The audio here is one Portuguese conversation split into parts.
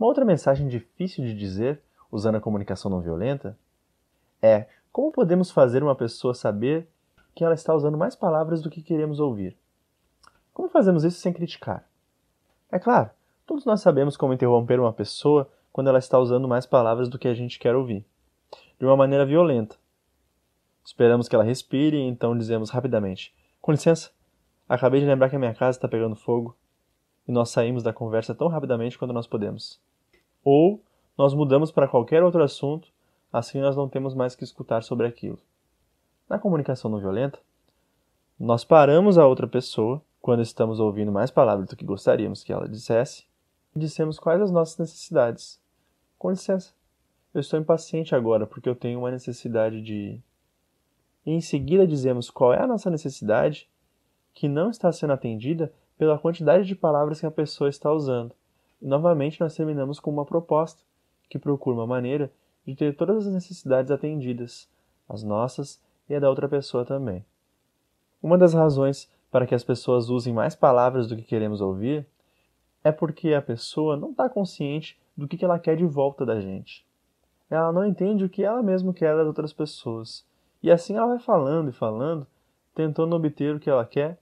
Uma outra mensagem difícil de dizer, usando a comunicação não violenta, é como podemos fazer uma pessoa saber que ela está usando mais palavras do que queremos ouvir? Como fazemos isso sem criticar? É claro, todos nós sabemos como interromper uma pessoa quando ela está usando mais palavras do que a gente quer ouvir, de uma maneira violenta. Esperamos que ela respire e então dizemos rapidamente: Com licença, acabei de lembrar que a minha casa está pegando fogo e nós saímos da conversa tão rapidamente quanto nós podemos. Ou nós mudamos para qualquer outro assunto, assim nós não temos mais que escutar sobre aquilo. Na comunicação não violenta, nós paramos a outra pessoa quando estamos ouvindo mais palavras do que gostaríamos que ela dissesse e dissemos quais as nossas necessidades. Com licença, eu estou impaciente agora porque eu tenho uma necessidade de. E em seguida dizemos qual é a nossa necessidade que não está sendo atendida pela quantidade de palavras que a pessoa está usando. E novamente nós terminamos com uma proposta que procura uma maneira de ter todas as necessidades atendidas, as nossas e a da outra pessoa também. Uma das razões para que as pessoas usem mais palavras do que queremos ouvir é porque a pessoa não está consciente do que ela quer de volta da gente. Ela não entende o que ela mesma quer das outras pessoas. E assim ela vai falando e falando, tentando obter o que ela quer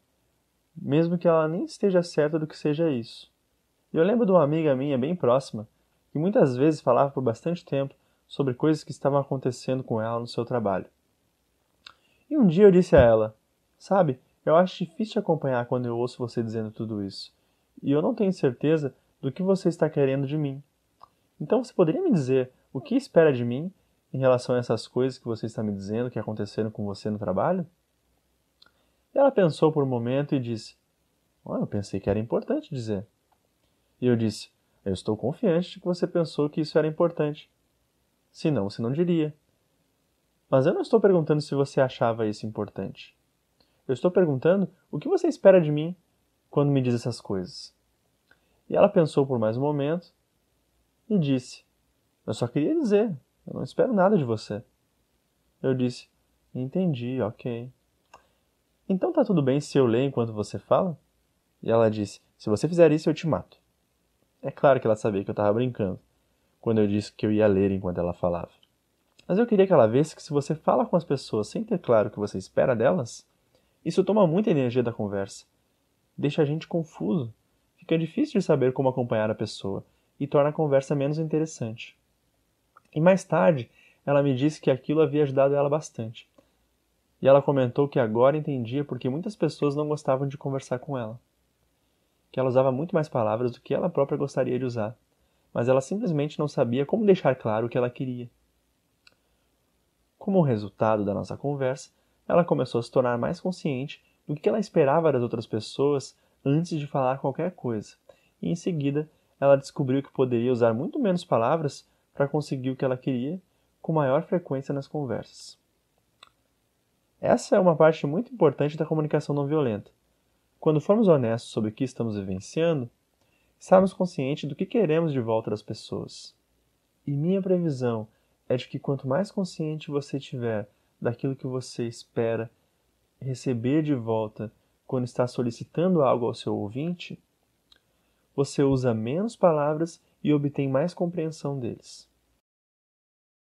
mesmo que ela nem esteja certa do que seja isso. Eu lembro de uma amiga minha bem próxima, que muitas vezes falava por bastante tempo sobre coisas que estavam acontecendo com ela no seu trabalho. E um dia eu disse a ela: Sabe, eu acho difícil te acompanhar quando eu ouço você dizendo tudo isso, e eu não tenho certeza do que você está querendo de mim. Então você poderia me dizer o que espera de mim em relação a essas coisas que você está me dizendo que aconteceram com você no trabalho? Ela pensou por um momento e disse: oh, Eu pensei que era importante dizer. E eu disse: Eu estou confiante de que você pensou que isso era importante. Senão, você não diria. Mas eu não estou perguntando se você achava isso importante. Eu estou perguntando o que você espera de mim quando me diz essas coisas. E ela pensou por mais um momento e disse: Eu só queria dizer, eu não espero nada de você. Eu disse: Entendi, ok. Então tá tudo bem se eu ler enquanto você fala? E ela disse: Se você fizer isso, eu te mato. É claro que ela sabia que eu estava brincando, quando eu disse que eu ia ler enquanto ela falava. Mas eu queria que ela visse que se você fala com as pessoas sem ter claro o que você espera delas, isso toma muita energia da conversa. Deixa a gente confuso. Fica difícil de saber como acompanhar a pessoa e torna a conversa menos interessante. E mais tarde, ela me disse que aquilo havia ajudado ela bastante e ela comentou que agora entendia porque muitas pessoas não gostavam de conversar com ela. Que ela usava muito mais palavras do que ela própria gostaria de usar, mas ela simplesmente não sabia como deixar claro o que ela queria. Como resultado da nossa conversa, ela começou a se tornar mais consciente do que ela esperava das outras pessoas antes de falar qualquer coisa, e em seguida ela descobriu que poderia usar muito menos palavras para conseguir o que ela queria com maior frequência nas conversas. Essa é uma parte muito importante da comunicação não violenta. Quando formos honestos sobre o que estamos vivenciando, estamos conscientes do que queremos de volta das pessoas. E minha previsão é de que quanto mais consciente você tiver daquilo que você espera receber de volta quando está solicitando algo ao seu ouvinte, você usa menos palavras e obtém mais compreensão deles.